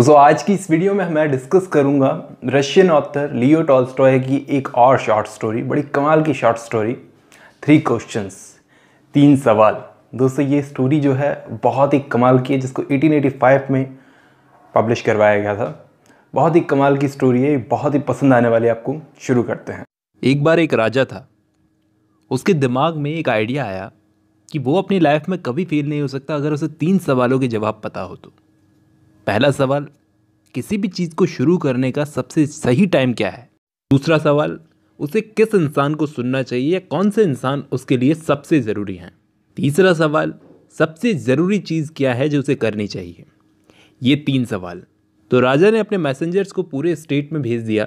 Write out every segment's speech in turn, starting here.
तो सो आज की इस वीडियो में मैं डिस्कस करूंगा रशियन ऑथर लियो टॉल्स्टॉय की एक और शॉर्ट स्टोरी बड़ी कमाल की शॉर्ट स्टोरी थ्री क्वेश्चंस तीन सवाल दोस्तों ये स्टोरी जो है बहुत ही कमाल की है जिसको 1885 में पब्लिश करवाया गया था बहुत ही कमाल की स्टोरी है बहुत ही पसंद आने वाली आपको शुरू करते हैं एक बार एक राजा था उसके दिमाग में एक आइडिया आया कि वो अपनी लाइफ में कभी फेल नहीं हो सकता अगर उसे तीन सवालों के जवाब पता हो तो पहला सवाल किसी भी चीज़ को शुरू करने का सबसे सही टाइम क्या है दूसरा सवाल उसे किस इंसान को सुनना चाहिए या कौन से इंसान उसके लिए सबसे ज़रूरी हैं तीसरा सवाल सबसे ज़रूरी चीज़ क्या है जो उसे करनी चाहिए ये तीन सवाल तो राजा ने अपने मैसेंजर्स को पूरे स्टेट में भेज दिया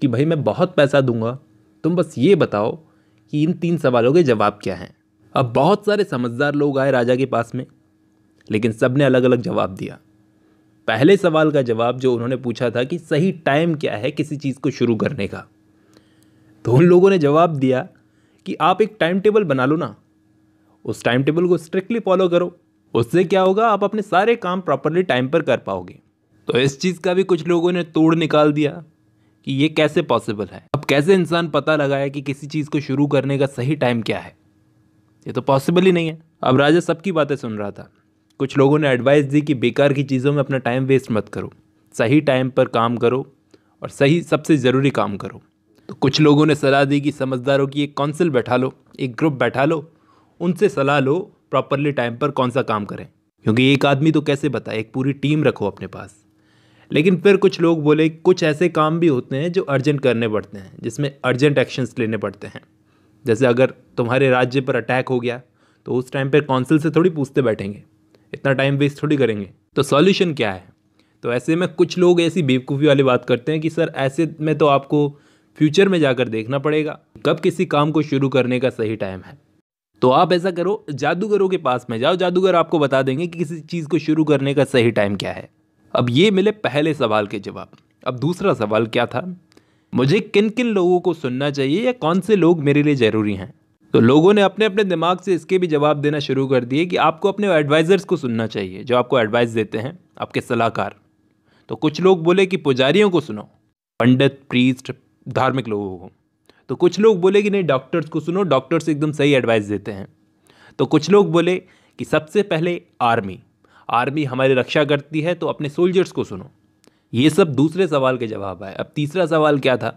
कि भाई मैं बहुत पैसा दूंगा तुम बस ये बताओ कि इन तीन सवालों के जवाब क्या हैं अब बहुत सारे समझदार लोग आए राजा के पास में लेकिन सब ने अलग अलग जवाब दिया पहले सवाल का जवाब जो उन्होंने पूछा था कि सही टाइम क्या है किसी चीज़ को शुरू करने का तो उन लोगों ने जवाब दिया कि आप एक टाइम टेबल बना लो ना उस टाइम टेबल को स्ट्रिक्टली फॉलो करो उससे क्या होगा आप अपने सारे काम प्रॉपरली टाइम पर कर पाओगे तो इस चीज़ का भी कुछ लोगों ने तोड़ निकाल दिया कि ये कैसे पॉसिबल है अब कैसे इंसान पता लगाया कि किसी चीज़ को शुरू करने का सही टाइम क्या है ये तो पॉसिबल ही नहीं है अब राजा सबकी बातें सुन रहा था कुछ लोगों ने एडवाइस दी कि बेकार की चीज़ों में अपना टाइम वेस्ट मत करो सही टाइम पर काम करो और सही सबसे ज़रूरी काम करो तो कुछ लोगों ने सलाह दी कि समझदारों की एक काउंसिल बैठा लो एक ग्रुप बैठा लो उनसे सलाह लो प्रॉपरली टाइम पर कौन सा काम करें क्योंकि एक आदमी तो कैसे बताए एक पूरी टीम रखो अपने पास लेकिन फिर कुछ लोग बोले कुछ ऐसे काम भी होते हैं जो अर्जेंट करने पड़ते हैं जिसमें अर्जेंट एक्शंस लेने पड़ते हैं जैसे अगर तुम्हारे राज्य पर अटैक हो गया तो उस टाइम पर काउंसिल से थोड़ी पूछते बैठेंगे इतना टाइम वेस्ट थोड़ी करेंगे तो सॉल्यूशन क्या है तो ऐसे में कुछ लोग ऐसी बेवकूफ़ी वाली बात करते हैं कि सर ऐसे में तो आपको फ्यूचर में जाकर देखना पड़ेगा कब किसी काम को शुरू करने का सही टाइम है तो आप ऐसा करो जादूगरों के पास में जाओ जादूगर आपको बता देंगे कि किसी चीज़ को शुरू करने का सही टाइम क्या है अब ये मिले पहले सवाल के जवाब अब दूसरा सवाल क्या था मुझे किन किन लोगों को सुनना चाहिए या कौन से लोग मेरे लिए ज़रूरी हैं तो लोगों ने अपने अपने दिमाग से इसके भी जवाब देना शुरू कर दिए कि आपको अपने एडवाइज़र्स को सुनना चाहिए जो आपको एडवाइस देते हैं आपके सलाहकार तो कुछ लोग बोले कि पुजारियों को सुनो पंडित प्रीस्ट धार्मिक लोगों को तो कुछ लोग बोले कि नहीं डॉक्टर्स को सुनो डॉक्टर्स एकदम सही एडवाइस देते हैं तो कुछ लोग बोले कि सबसे पहले आर्मी आर्मी हमारी रक्षा करती है तो अपने सोल्जर्स को सुनो ये सब दूसरे सवाल के जवाब आए अब तीसरा सवाल क्या था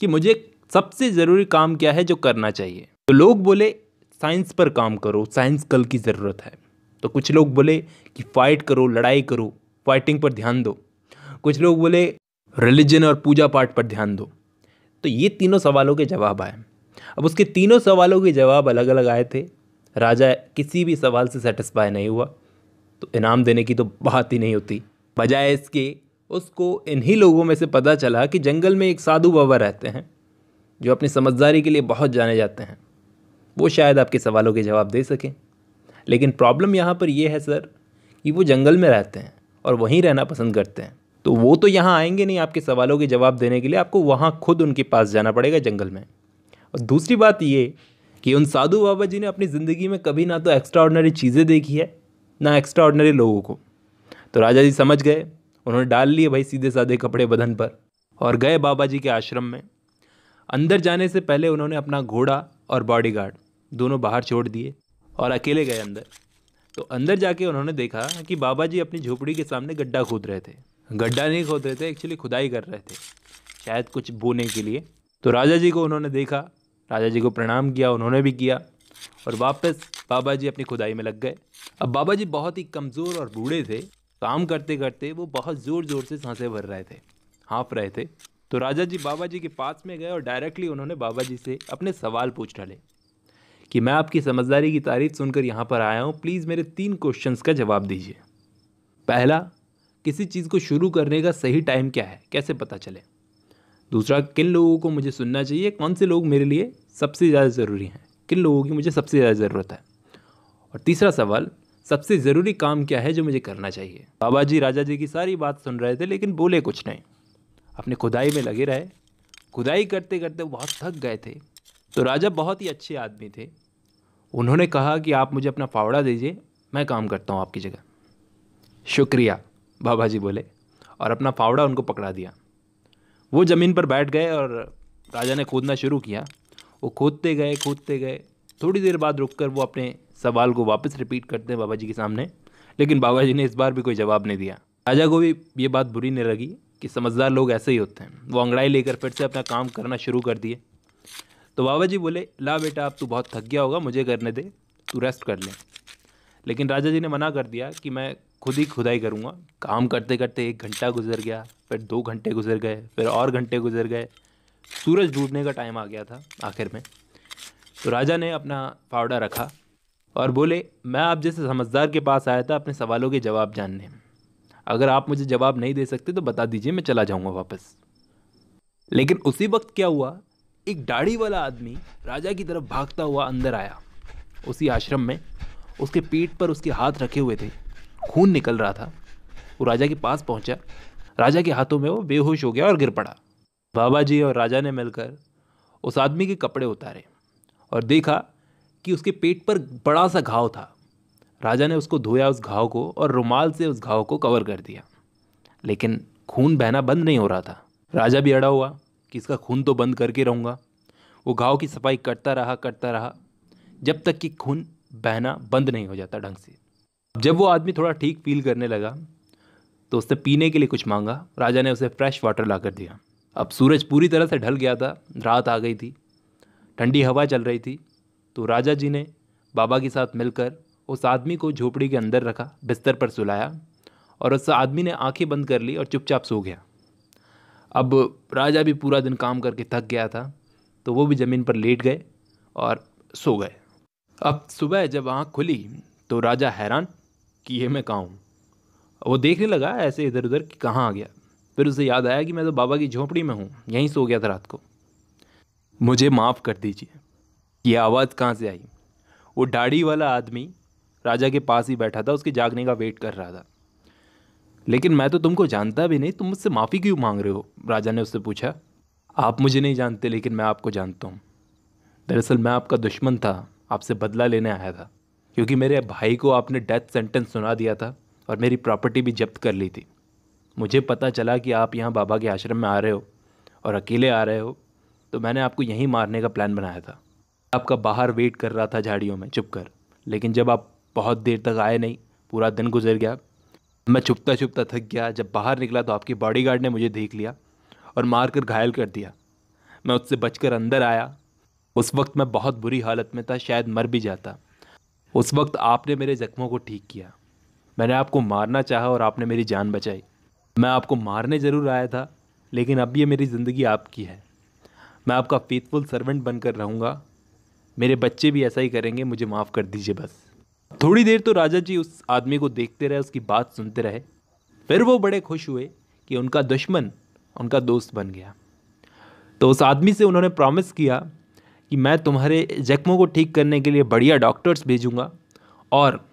कि मुझे सबसे ज़रूरी काम क्या है जो करना चाहिए तो लोग बोले साइंस पर काम करो साइंस कल की ज़रूरत है तो कुछ लोग बोले कि फाइट करो लड़ाई करो फाइटिंग पर ध्यान दो कुछ लोग बोले रिलीजन और पूजा पाठ पर ध्यान दो तो ये तीनों सवालों के जवाब आए अब उसके तीनों सवालों के जवाब अलग अलग आए थे राजा किसी भी सवाल से सेटिस्फाई नहीं हुआ तो इनाम देने की तो बात ही नहीं होती बजाय इसके उसको इन्हीं लोगों में से पता चला कि जंगल में एक साधु बाबा रहते हैं जो अपनी समझदारी के लिए बहुत जाने जाते हैं वो शायद आपके सवालों के जवाब दे सकें लेकिन प्रॉब्लम यहाँ पर ये है सर कि वो जंगल में रहते हैं और वहीं रहना पसंद करते हैं तो वो तो यहाँ आएंगे नहीं आपके सवालों के जवाब देने के लिए आपको वहाँ खुद उनके पास जाना पड़ेगा जंगल में और दूसरी बात ये कि उन साधु बाबा जी ने अपनी ज़िंदगी में कभी ना तो एक्स्ट्राऑर्डनरी चीज़ें देखी है ना एक्स्ट्राऑर्डनरी लोगों को तो राजा जी समझ गए उन्होंने डाल लिए भाई सीधे साधे कपड़े बदन पर और गए बाबा जी के आश्रम में अंदर जाने से पहले उन्होंने अपना घोड़ा और बॉडीगार्ड दोनों बाहर छोड़ दिए और अकेले गए अंदर तो अंदर जाके उन्होंने देखा कि बाबा जी अपनी झोपड़ी के सामने गड्ढा खोद रहे थे गड्ढा नहीं खोद रहे थे एक्चुअली खुदाई कर रहे थे शायद कुछ बोने के लिए तो राजा जी को उन्होंने देखा राजा जी को प्रणाम किया उन्होंने भी किया और वापस बाबा जी अपनी खुदाई में लग गए अब बाबा जी बहुत ही कमज़ोर और बूढ़े थे काम करते करते वो बहुत ज़ोर ज़ोर से सांसें भर रहे थे हाँफ रहे थे तो राजा जी बाबा जी के पास में गए और डायरेक्टली उन्होंने बाबा जी से अपने सवाल पूछ डाले कि मैं आपकी समझदारी की तारीफ सुनकर यहाँ पर आया हूँ प्लीज़ मेरे तीन क्वेश्चन का जवाब दीजिए पहला किसी चीज़ को शुरू करने का सही टाइम क्या है कैसे पता चले दूसरा किन लोगों को मुझे सुनना चाहिए कौन से लोग मेरे लिए सबसे ज़्यादा ज़रूरी हैं किन लोगों की मुझे सबसे ज़्यादा ज़रूरत है और तीसरा सवाल सबसे ज़रूरी काम क्या है जो मुझे करना चाहिए बाबा जी राजा जी की सारी बात सुन रहे थे लेकिन बोले कुछ नहीं अपने खुदाई में लगे रहे खुदाई करते करते बहुत थक गए थे तो राजा बहुत ही अच्छे आदमी थे उन्होंने कहा कि आप मुझे अपना फावड़ा दीजिए मैं काम करता हूँ आपकी जगह शुक्रिया बाबा जी बोले और अपना फावड़ा उनको पकड़ा दिया वो ज़मीन पर बैठ गए और राजा ने खोदना शुरू किया वो खोदते गए खोदते गए थोड़ी देर बाद रुककर वो अपने सवाल को वापस रिपीट करते हैं बाबा जी के सामने लेकिन बाबा जी ने इस बार भी कोई जवाब नहीं दिया राजा को भी ये बात बुरी नहीं लगी कि समझदार लोग ऐसे ही होते हैं वो अंगड़ाई लेकर फिर से अपना काम करना शुरू कर दिए तो बाबा जी बोले ला बेटा अब तू बहुत थक गया होगा मुझे करने दे तू रेस्ट कर ले लेकिन राजा जी ने मना कर दिया कि मैं खुद ही खुदाई करूँगा काम करते करते एक घंटा गुजर गया फिर दो घंटे गुजर गए फिर और घंटे गुजर गए सूरज डूबने का टाइम आ गया था आखिर में तो राजा ने अपना फावड़ा रखा और बोले मैं आप जैसे समझदार के पास आया था अपने सवालों के जवाब जानने अगर आप मुझे जवाब नहीं दे सकते तो बता दीजिए मैं चला जाऊँगा वापस लेकिन उसी वक्त क्या हुआ एक दाढ़ी वाला आदमी राजा की तरफ भागता हुआ अंदर आया उसी आश्रम में उसके पीठ पर उसके हाथ रखे हुए थे खून निकल रहा था वो राजा के पास पहुंचा राजा के हाथों में वो बेहोश हो गया और गिर पड़ा बाबा जी और राजा ने मिलकर उस आदमी के कपड़े उतारे और देखा कि उसके पेट पर बड़ा सा घाव था राजा ने उसको धोया उस घाव को और रुमाल से उस घाव को कवर कर दिया लेकिन खून बहना बंद नहीं हो रहा था राजा भी अड़ा हुआ कि इसका खून तो बंद करके रहूँगा वो घाव की सफाई करता रहा करता रहा जब तक कि खून बहना बंद नहीं हो जाता ढंग से जब वो आदमी थोड़ा ठीक फील करने लगा तो उसने पीने के लिए कुछ मांगा राजा ने उसे फ्रेश वाटर ला कर दिया अब सूरज पूरी तरह से ढल गया था रात आ गई थी ठंडी हवा चल रही थी तो राजा जी ने बाबा के साथ मिलकर उस आदमी को झोपड़ी के अंदर रखा बिस्तर पर सुलाया और उस आदमी ने आंखें बंद कर ली और चुपचाप सो गया अब राजा भी पूरा दिन काम करके थक गया था तो वो भी ज़मीन पर लेट गए और सो गए अब सुबह जब आँख खुली तो राजा हैरान कि ये मैं कहाँ हूँ वो देखने लगा ऐसे इधर उधर कि कहाँ आ गया फिर उसे याद आया कि मैं तो बाबा की झोपड़ी में हूँ यहीं सो गया था रात को मुझे माफ़ कर दीजिए ये आवाज़ कहाँ से आई वो दाढ़ी वाला आदमी राजा के पास ही बैठा था उसके जागने का वेट कर रहा था लेकिन मैं तो तुमको जानता भी नहीं तुम मुझसे माफ़ी क्यों मांग रहे हो राजा ने उससे पूछा आप मुझे नहीं जानते लेकिन मैं आपको जानता हूँ दरअसल मैं आपका दुश्मन था आपसे बदला लेने आया था क्योंकि मेरे भाई को आपने डेथ सेंटेंस सुना दिया था और मेरी प्रॉपर्टी भी जब्त कर ली थी मुझे पता चला कि आप यहाँ बाबा के आश्रम में आ रहे हो और अकेले आ रहे हो तो मैंने आपको यहीं मारने का प्लान बनाया था आपका बाहर वेट कर रहा था झाड़ियों में चुप कर लेकिन जब आप बहुत देर तक आए नहीं पूरा दिन गुजर गया मैं छुपता छुपता थक गया जब बाहर निकला तो आपकी बॉडी ने मुझे देख लिया और मार कर घायल कर दिया मैं उससे बचकर अंदर आया उस वक्त मैं बहुत बुरी हालत में था शायद मर भी जाता उस वक्त आपने मेरे ज़ख्मों को ठीक किया मैंने आपको मारना चाहा और आपने मेरी जान बचाई मैं आपको मारने ज़रूर आया था लेकिन अब ये मेरी ज़िंदगी आपकी है मैं आपका फेथफुल सर्वेंट बनकर रहूँगा मेरे बच्चे भी ऐसा ही करेंगे मुझे माफ़ कर दीजिए बस थोड़ी देर तो राजा जी उस आदमी को देखते रहे उसकी बात सुनते रहे फिर वो बड़े खुश हुए कि उनका दुश्मन उनका दोस्त बन गया तो उस आदमी से उन्होंने प्रॉमिस किया कि मैं तुम्हारे जख्मों को ठीक करने के लिए बढ़िया डॉक्टर्स भेजूँगा और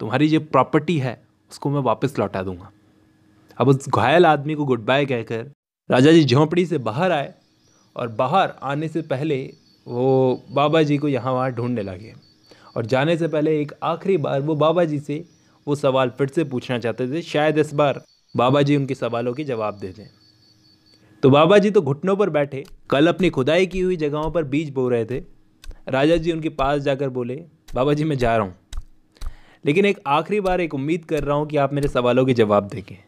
तुम्हारी जो प्रॉपर्टी है उसको मैं वापस लौटा दूँगा अब उस घायल आदमी को गुड बाय कहकर राजा जी झोंपड़ी से बाहर आए और बाहर आने से पहले वो बाबा जी को यहाँ वहाँ ढूंढने लगे और जाने से पहले एक आखिरी बार वो बाबा जी से वो सवाल फिर से पूछना चाहते थे शायद इस बार बाबा जी उनके सवालों के जवाब दे दें तो बाबा जी तो घुटनों पर बैठे कल अपनी खुदाई की हुई जगहों पर बीज बो रहे थे राजा जी उनके पास जाकर बोले बाबा जी मैं जा रहा हूँ लेकिन एक आखिरी बार एक उम्मीद कर रहा हूँ कि आप मेरे सवालों के जवाब देंगे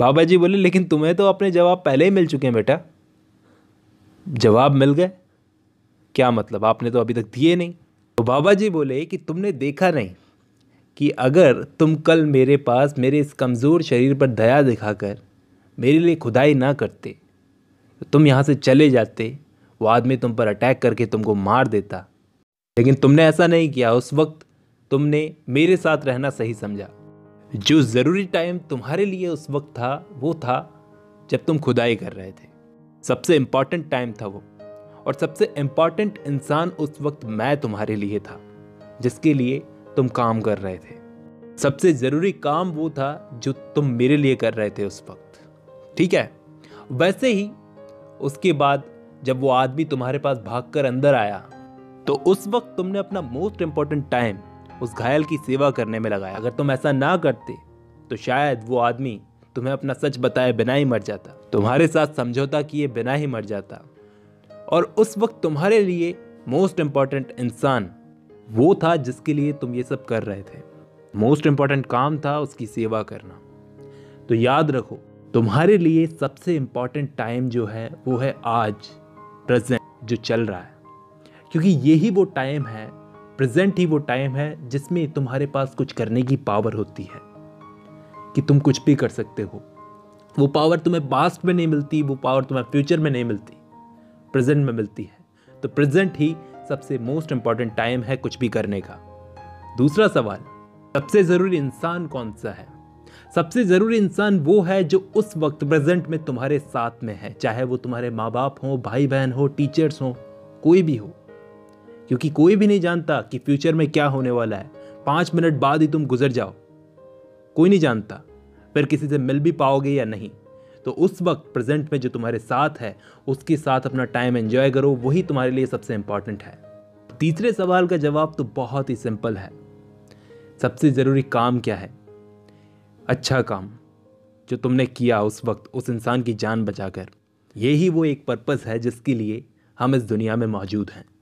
बाबा जी बोले लेकिन तुम्हें तो अपने जवाब पहले ही मिल चुके हैं बेटा जवाब मिल गए क्या मतलब आपने तो अभी तक दिए नहीं तो बाबा जी बोले कि तुमने देखा नहीं कि अगर तुम कल मेरे पास मेरे इस कमज़ोर शरीर पर दया दिखाकर मेरे लिए खुदाई ना करते तो तुम यहाँ से चले जाते वो आदमी तुम पर अटैक करके तुमको मार देता लेकिन तुमने ऐसा नहीं किया उस वक्त तुमने मेरे साथ रहना सही समझा जो ज़रूरी टाइम तुम्हारे लिए उस वक्त था वो था जब तुम खुदाई कर रहे थे सबसे इम्पॉर्टेंट टाइम था वो और सबसे इम्पॉर्टेंट इंसान उस वक्त मैं तुम्हारे लिए था जिसके लिए तुम काम कर रहे थे सबसे ज़रूरी काम वो था जो तुम मेरे लिए कर रहे थे उस वक्त ठीक है वैसे ही उसके बाद जब वो आदमी तुम्हारे पास भागकर अंदर आया तो उस वक्त तुमने अपना मोस्ट इम्पॉर्टेंट टाइम उस घायल की सेवा करने में लगाया अगर तुम ऐसा ना करते तो शायद वो आदमी तुम्हें अपना सच बताए बिना ही मर जाता तुम्हारे साथ समझौता किए बिना ही मर जाता और उस वक्त तुम्हारे लिए मोस्ट इम्पॉर्टेंट इंसान वो था जिसके लिए तुम ये सब कर रहे थे मोस्ट इम्पॉर्टेंट काम था उसकी सेवा करना तो याद रखो तुम्हारे लिए सबसे इम्पॉर्टेंट टाइम जो है वो है आज प्रेजेंट जो चल रहा है क्योंकि यही वो टाइम है प्रेजेंट ही वो टाइम है जिसमें तुम्हारे पास कुछ करने की पावर होती है कि तुम कुछ भी कर सकते हो वो पावर तुम्हें पास्ट में नहीं मिलती वो पावर तुम्हें फ्यूचर में नहीं मिलती प्रेजेंट में मिलती है तो प्रेजेंट ही सबसे मोस्ट इंपॉर्टेंट टाइम है कुछ भी करने का दूसरा सवाल सबसे ज़रूरी इंसान कौन सा है सबसे ज़रूरी इंसान वो है जो उस वक्त प्रेजेंट में तुम्हारे साथ में है चाहे वो तुम्हारे माँ बाप हो भाई बहन हो टीचर्स हो कोई भी हो क्योंकि कोई भी नहीं जानता कि फ्यूचर में क्या होने वाला है पांच मिनट बाद ही तुम गुजर जाओ कोई नहीं जानता फिर किसी से मिल भी पाओगे या नहीं तो उस वक्त प्रेजेंट में जो तुम्हारे साथ है उसके साथ अपना टाइम एंजॉय करो वही तुम्हारे लिए सबसे इंपॉर्टेंट है तीसरे सवाल का जवाब तो बहुत ही सिंपल है सबसे ज़रूरी काम क्या है अच्छा काम जो तुमने किया उस वक्त उस इंसान की जान बचाकर यही वो एक पर्पज़ है जिसके लिए हम इस दुनिया में मौजूद हैं